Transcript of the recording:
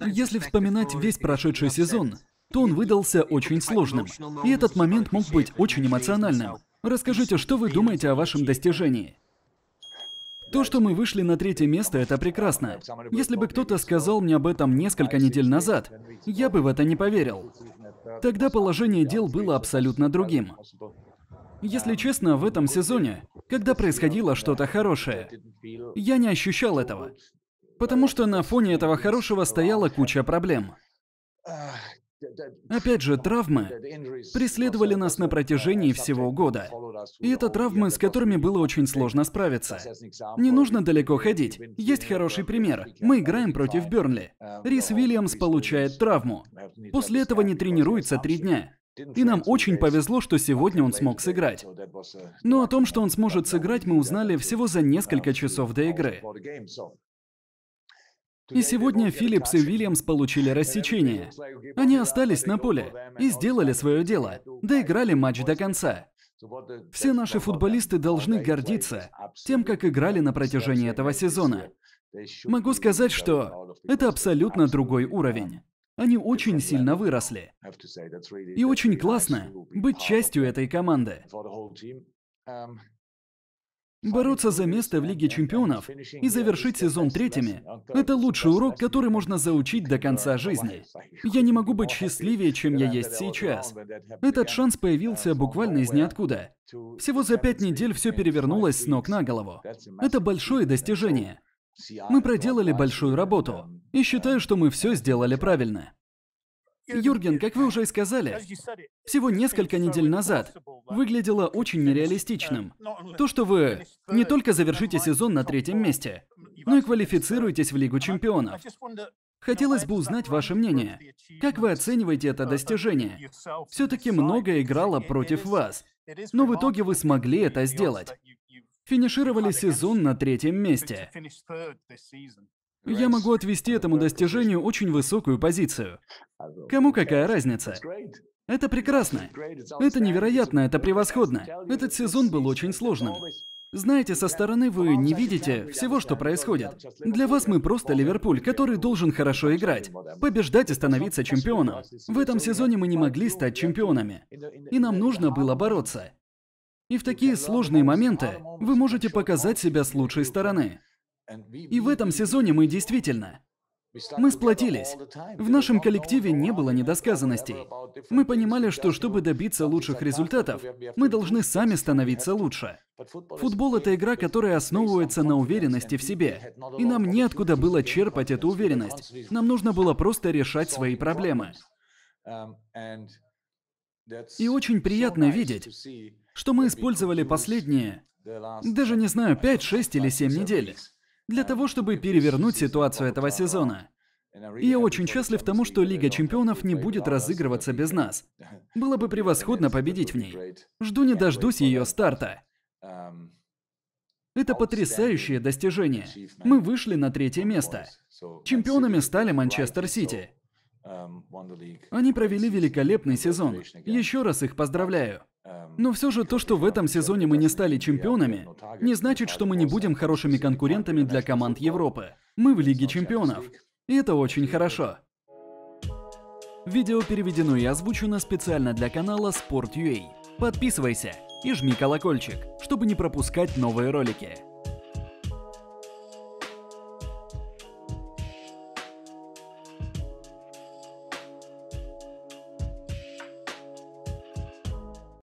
Если вспоминать весь прошедший сезон, то он выдался очень сложным. И этот момент мог быть очень эмоциональным. Расскажите, что вы думаете о вашем достижении? То, что мы вышли на третье место, это прекрасно. Если бы кто-то сказал мне об этом несколько недель назад, я бы в это не поверил. Тогда положение дел было абсолютно другим. Если честно, в этом сезоне, когда происходило что-то хорошее, я не ощущал этого. Потому что на фоне этого хорошего стояла куча проблем. Опять же, травмы преследовали нас на протяжении всего года. И это травмы, с которыми было очень сложно справиться. Не нужно далеко ходить. Есть хороший пример. Мы играем против Бернли. Рис Вильямс получает травму. После этого не тренируется три дня. И нам очень повезло, что сегодня он смог сыграть. Но о том, что он сможет сыграть, мы узнали всего за несколько часов до игры. И сегодня Филлипс и Уильямс получили рассечение. Они остались на поле и сделали свое дело, доиграли матч до конца. Все наши футболисты должны гордиться тем, как играли на протяжении этого сезона. Могу сказать, что это абсолютно другой уровень. Они очень сильно выросли. И очень классно быть частью этой команды. Бороться за место в Лиге чемпионов и завершить сезон третьими – это лучший урок, который можно заучить до конца жизни. Я не могу быть счастливее, чем я есть сейчас. Этот шанс появился буквально из ниоткуда. Всего за пять недель все перевернулось с ног на голову. Это большое достижение. Мы проделали большую работу, и считаю, что мы все сделали правильно. Юрген, как вы уже и сказали, всего несколько недель назад выглядело очень нереалистичным. То, что вы не только завершите сезон на третьем месте, но и квалифицируетесь в Лигу чемпионов. Хотелось бы узнать ваше мнение. Как вы оцениваете это достижение? Все-таки многое играло против вас, но в итоге вы смогли это сделать. Финишировали сезон на третьем месте. Я могу отвести этому достижению очень высокую позицию. Кому какая разница? Это прекрасно. Это невероятно, это превосходно. Этот сезон был очень сложным. Знаете, со стороны вы не видите всего, что происходит. Для вас мы просто Ливерпуль, который должен хорошо играть, побеждать и становиться чемпионом. В этом сезоне мы не могли стать чемпионами. И нам нужно было бороться. И в такие сложные моменты вы можете показать себя с лучшей стороны. И в этом сезоне мы действительно... Мы сплотились. В нашем коллективе не было недосказанностей. Мы понимали, что чтобы добиться лучших результатов, мы должны сами становиться лучше. Футбол – это игра, которая основывается на уверенности в себе. И нам неоткуда было черпать эту уверенность. Нам нужно было просто решать свои проблемы. Um, И очень приятно видеть, что мы использовали последние, даже не знаю, 5, 6 или 7 недель для того, чтобы перевернуть ситуацию этого сезона. И я очень счастлив тому, что Лига Чемпионов не будет разыгрываться без нас. Было бы превосходно победить в ней. Жду не дождусь ее старта. Это потрясающее достижение. Мы вышли на третье место. Чемпионами стали Манчестер Сити. Они провели великолепный сезон. Еще раз их поздравляю. Эм, Но все же то, что в этом сезоне мы не стали чемпионами, не значит, что мы не будем хорошими конкурентами для команд Европы. Мы в Лиге чемпионов. И это очень хорошо. Видео переведено и озвучено специально для канала Sport.ua. Подписывайся и жми колокольчик, чтобы не пропускать новые ролики.